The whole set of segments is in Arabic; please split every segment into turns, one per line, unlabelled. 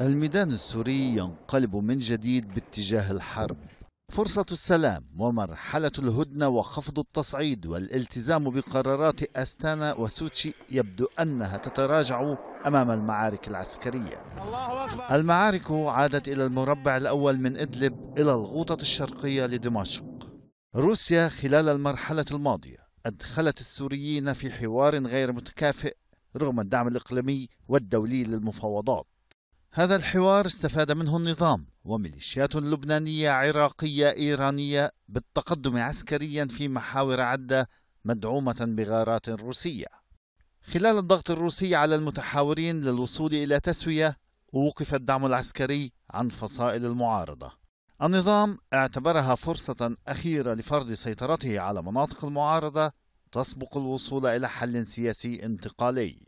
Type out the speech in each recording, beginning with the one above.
الميدان السوري ينقلب من جديد باتجاه الحرب فرصة السلام ومرحلة الهدنة وخفض التصعيد والالتزام بقرارات أستانا وسوتشي يبدو أنها تتراجع أمام المعارك العسكرية المعارك عادت إلى المربع الأول من إدلب إلى الغوطة الشرقية لدمشق روسيا خلال المرحلة الماضية أدخلت السوريين في حوار غير متكافئ رغم الدعم الإقليمي والدولي للمفاوضات هذا الحوار استفاد منه النظام وميليشيات لبنانية عراقية إيرانية بالتقدم عسكريا في محاور عدة مدعومة بغارات روسية خلال الضغط الروسي على المتحاورين للوصول إلى تسوية ووقف الدعم العسكري عن فصائل المعارضة النظام اعتبرها فرصة أخيرة لفرض سيطرته على مناطق المعارضة تسبق الوصول إلى حل سياسي انتقالي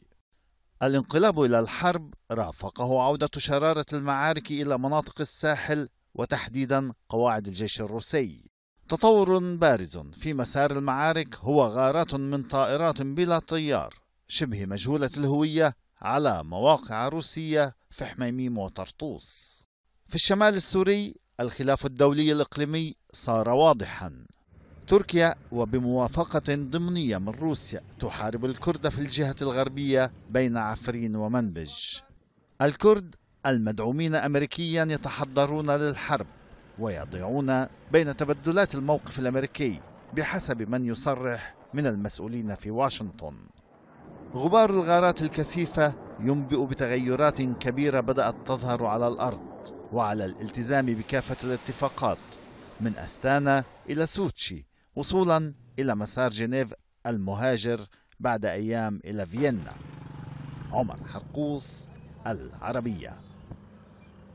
الانقلاب إلى الحرب رافقه عودة شرارة المعارك إلى مناطق الساحل وتحديدا قواعد الجيش الروسي تطور بارز في مسار المعارك هو غارات من طائرات بلا طيار شبه مجهولة الهوية على مواقع روسية في حميميم وطرطوس في الشمال السوري الخلاف الدولي الإقليمي صار واضحا تركيا وبموافقة ضمنية من روسيا تحارب الكرد في الجهة الغربية بين عفرين ومنبج الكرد المدعومين أمريكيا يتحضرون للحرب ويضيعون بين تبدلات الموقف الأمريكي بحسب من يصرح من المسؤولين في واشنطن غبار الغارات الكثيفة ينبئ بتغيرات كبيرة بدأت تظهر على الأرض وعلى الالتزام بكافة الاتفاقات من أستانا إلى سوتشي وصولا إلى مسار جنيف المهاجر بعد أيام إلى فيينا عمر حرقوس العربيه